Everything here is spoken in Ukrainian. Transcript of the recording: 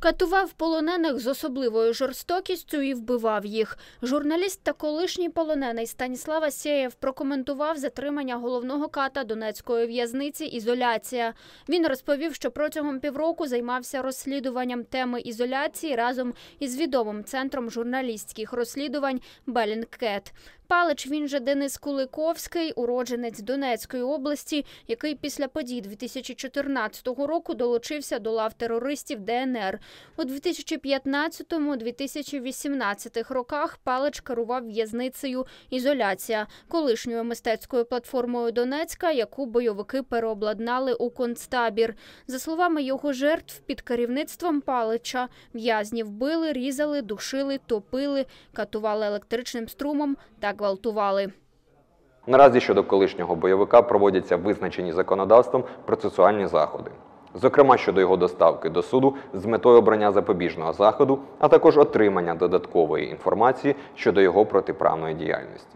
Катував полонених з особливою жорстокістю і вбивав їх. Журналіст та колишній полонений Станіслава Сєєв прокоментував затримання головного ката Донецької в'язниці. Ізоляція він розповів, що протягом півроку займався розслідуванням теми ізоляції разом із відомим центром журналістських розслідувань Белінгкет. Палич він же Денис Куликовський, уродженець Донецької області, який після подій 2014 року долучився до лав терористів ДНР. У 2015-2018 роках Палич керував в'язницею ізоляція колишньою мистецькою платформою Донецька, яку бойовики переобладнали у концтабір. За словами його жертв, під керівництвом Палича в'язнів били, різали, душили, топили, катували електричним струмом та гвалтували. Наразі щодо колишнього бойовика проводяться визначені законодавством процесуальні заходи зокрема щодо його доставки до суду з метою обрання запобіжного заходу, а також отримання додаткової інформації щодо його протиправної діяльності.